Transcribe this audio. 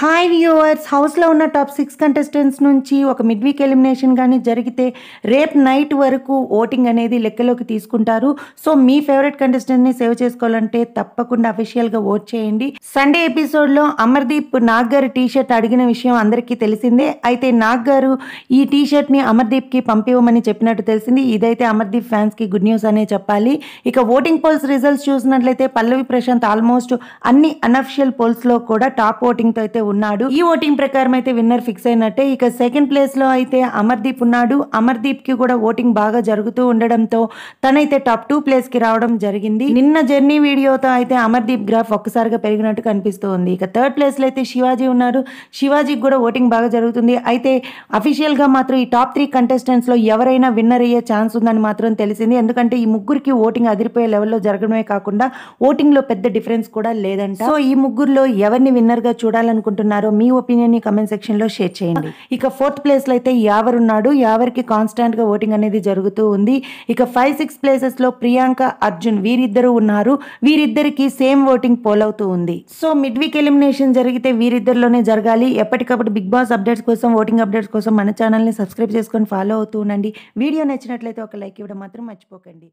hi viewers హౌస్లో ఉన్న top six contestants నుంచి ఒక మిడ్ వీక్ ఎలిమినేషన్ కానీ జరిగితే రేపు నైట్ వరకు ఓటింగ్ అనేది లెక్కలోకి తీసుకుంటారు సో మీ ఫేవరెట్ కంటెస్టెంట్ని సేవ్ చేసుకోవాలంటే తప్పకుండా అఫీషియల్గా ఓట్ చేయండి సండే ఎపిసోడ్లో అమర్దీప్ నాగ్ గారు టీషర్ట్ అడిగిన విషయం అందరికీ తెలిసిందే అయితే నాగ్ గారు ఈ అమర్దీప్ అమర్దీప్కి పంపివ్వమని చెప్పినట్టు తెలిసింది ఇదైతే అమర్దీప్ ఫ్యాన్స్కి గుడ్ న్యూస్ అనే చెప్పాలి ఇక ఓటింగ్ పోల్స్ రిజల్ట్స్ చూసినట్లయితే పల్లవి ప్రశాంత్ ఆల్మోస్ట్ అన్ని అన్అఫిషియల్ పోల్స్లో కూడా టాప్ ఓటింగ్తో అయితే ఉన్నాడు ఈ ఓటింగ్ ప్రకారం అయితే విన్నర్ ఫిక్స్ అయినట్టే ఇక సెకండ్ ప్లేస్ లో అయితే అమర్దీప్ ఉన్నాడు అమర్దీప్ కి కూడా ఓటింగ్ బాగా జరుగుతూ ఉండడంతో తనైతే టాప్ టూ ప్లేస్ కి రావడం జరిగింది నిన్న జర్నీ వీడియోతో అయితే అమర్దీప్ గ్రాఫ్ ఒక్కసారిగా పెరిగినట్టు ఉంది ఇక థర్డ్ ప్లేస్ లో అయితే శివాజీ ఉన్నారు శివాజీకి కూడా ఓటింగ్ బాగా జరుగుతుంది అయితే అఫీషియల్ గా మాత్రం ఈ టాప్ త్రీ కంటెస్టెంట్స్ లో ఎవరైనా విన్నర్ అయ్యే ఛాన్స్ ఉందని మాత్రం తెలిసింది ఎందుకంటే ఈ ముగ్గురికి ఓటింగ్ అదిరిపోయే లెవెల్లో జరగడమే కాకుండా ఓటింగ్ లో పెద్ద డిఫరెన్స్ కూడా లేదంట సో ఈ ముగ్గురులో ఎవరిని విన్నర్ గా చూడాలనుకుంటున్నారు అనుకుంటున్నారో మీ ని కమెంట్ సెక్షన్ లో షేర్ చేయండి ఇక ఫోర్త్ ప్లేస్ లో అయితే యావర్ ఉన్నాడు కాన్స్టాంట్ గా ఓటింగ్ అనేది జరుగుతూ ఉంది ఇక ఫైవ్ సిక్స్ ప్లేసెస్ లో ప్రియాంక అర్జున్ వీరిద్దరూ ఉన్నారు వీరిద్దరికి సేమ్ ఓటింగ్ పోల్ అవుతూ ఉంది సో మిడ్ వీక్ ఎలిమినేషన్ జరిగితే వీరిద్దరిలోనే జరగాలి ఎప్పటికప్పుడు బిగ్ బాస్ అప్డేట్స్ కోసం ఓటింగ్ అప్డేట్స్ కోసం మన ని సబ్స్క్రైబ్ చేసుకొని ఫాలో అవుతూ ఉండండి వీడియో నచ్చినట్లయితే ఒక లైక్ ఇవ్వడం మాత్రం మర్చిపోకండి